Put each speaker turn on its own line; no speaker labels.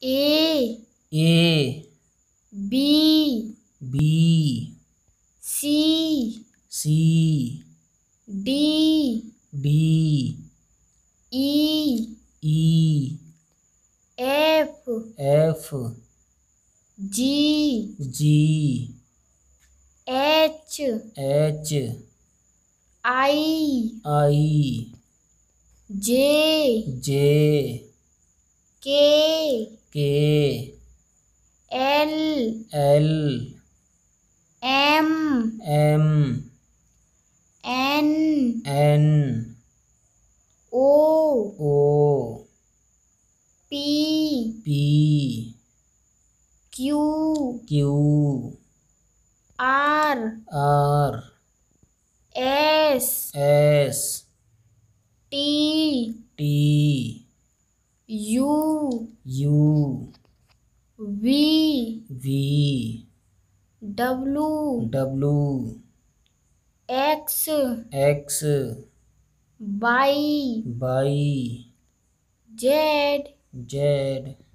A
A
B
B
C
C
D
D
E
E
F F G
G
H
H
I
I J J
K K L L M M N N O O P P Q Q
R R S
S T T U U
V
V W W X X
Y
Y
Z
Z